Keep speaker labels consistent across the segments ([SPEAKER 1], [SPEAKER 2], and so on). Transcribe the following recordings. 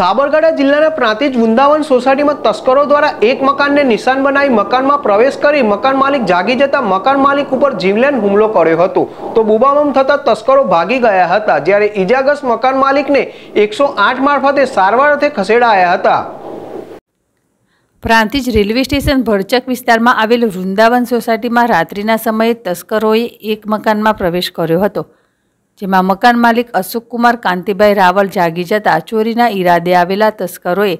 [SPEAKER 1] સાબરકાંઠા જિલ્લાના પ્રાંતિજ વૃંદાવન સોસાયટીમાં તસ્કરો દ્વારા એક મકાનને નિશાન બનાવી મકાનમાં પ્રવેશ કરી મકાન માલિક જાગી જતા મકાન માલિક ઉપર જીવલેન હુમલો કર્યો હતો તો બુબાબમ થતા તસ્કરો ભાગી ગયા હતા જ્યારે ઈજાગ્રસ્ત મકાન માલિકને એકસો આઠ મારફતે સારવાર અર્થે ખસેડાયા હતા
[SPEAKER 2] પ્રાંતિજ રેલવે સ્ટેશન ભડચક વિસ્તારમાં આવેલ વૃંદાવન સોસાયટીમાં રાત્રિના સમયે તસ્કરોએ એક મકાનમાં પ્રવેશ કર્યો હતો જેમાં મકાન માલિક અશોકકુમાર કાંતિભાઈ રાવલ જાગી જતા ચોરીના ઈરાદે આવેલા તસ્કરોએ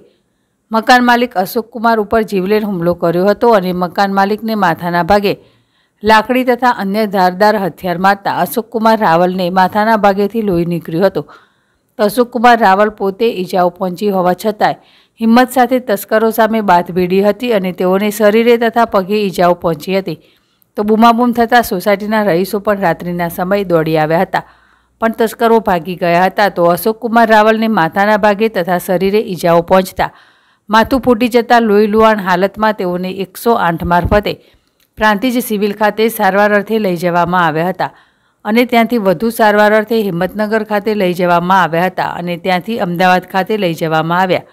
[SPEAKER 2] મકાન માલિક અશોકકુમાર ઉપર જીવલેણ હુમલો કર્યો હતો અને મકાન માલિકને માથાના ભાગે લાકડી તથા અન્ય ધારદાર હથિયાર મારતા અશોકકુમાર રાવલને માથાના ભાગેથી લોહી નીકળ્યો હતો અશોકકુમાર રાવલ પોતે ઈજાઓ પહોંચી હોવા છતાંય હિંમત સાથે તસ્કરો સામે બાથ ભીડી હતી અને તેઓને શરીરે તથા પગે ઈજાઓ પહોંચી હતી તો બૂમાબૂમ થતાં સોસાયટીના રહીશો પણ રાત્રિના સમયે દોડી આવ્યા હતા પણ તસ્કરો ભાગી ગયા હતા તો અશોકકુમાર રાવલને માથાના ભાગે તથા શરીરે ઈજાઓ પહોંચતા માથું ફૂટી જતાં લોહી લુહાણ હાલતમાં તેઓને એકસો આઠ મારફતે પ્રાંતિજ સિવિલ ખાતે સારવાર અર્થે લઈ જવામાં આવ્યા હતા અને ત્યાંથી વધુ સારવાર અર્થે હિંમતનગર ખાતે લઈ જવામાં આવ્યા હતા અને ત્યાંથી અમદાવાદ ખાતે લઈ જવામાં આવ્યા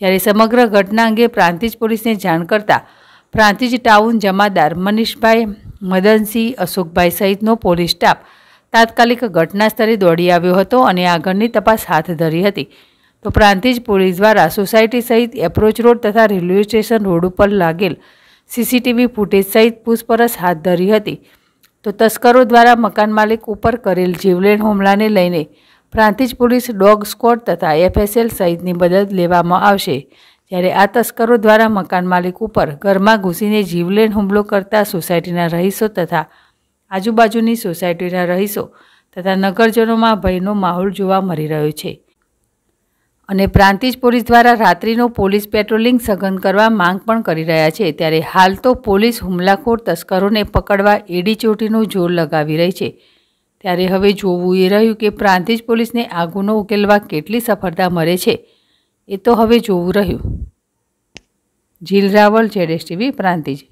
[SPEAKER 2] જ્યારે સમગ્ર ઘટના અંગે પ્રાંતિજ પોલીસને જાણ કરતાં પ્રાંતિજ ટાઉન જમાદાર મનીષભાઈ મદનસિંહ અશોકભાઈ સહિતનો પોલીસ સ્ટાફ તાત્કાલિક ઘટનાસ્થળે દોડી આવ્યો હતો અને આગળની તપાસ હાથ ધરી હતી તો પ્રાંતિજ પોલીસ દ્વારા સોસાયટી સહિત એપ્રોચ રોડ તથા રેલવે સ્ટેશન રોડ ઉપર લાગેલ સીસીટીવી ફૂટેજ સહિત પૂછપરછ હાથ ધરી હતી તો તસ્કરો દ્વારા મકાન માલિક ઉપર કરેલ જીવલેણ હુમલાને લઈને પ્રાંતિજ પોલીસ ડોગ સ્કોડ તથા એફએસએલ સહિતની મદદ લેવામાં આવશે જ્યારે આ તસ્કરો દ્વારા મકાન માલિક ઉપર ઘરમાં ઘૂસીને જીવલેણ હુમલો કરતા સોસાયટીના રહીશો તથા આજુબાજુની સોસાયટીના રહીશો તથા નગરજનોમાં ભયનો માહોલ જોવા મળી રહ્યો છે અને પ્રાંતિજ પોલીસ દ્વારા રાત્રિનો પોલીસ પેટ્રોલિંગ સઘન કરવા માંગ પણ કરી રહ્યા છે ત્યારે હાલ તો પોલીસ હુમલાખોર તસ્કરોને પકડવા એડી ચોટીનું જોર લગાવી રહી છે ત્યારે હવે જોવું એ રહ્યું કે પ્રાંતિજ પોલીસને આ ગુનો ઉકેલવા કેટલી સફળતા મળે છે એ તો હવે જોવું રહ્યું જીલ રાવલ જેડેશ ટીવી પ્રાંતિજ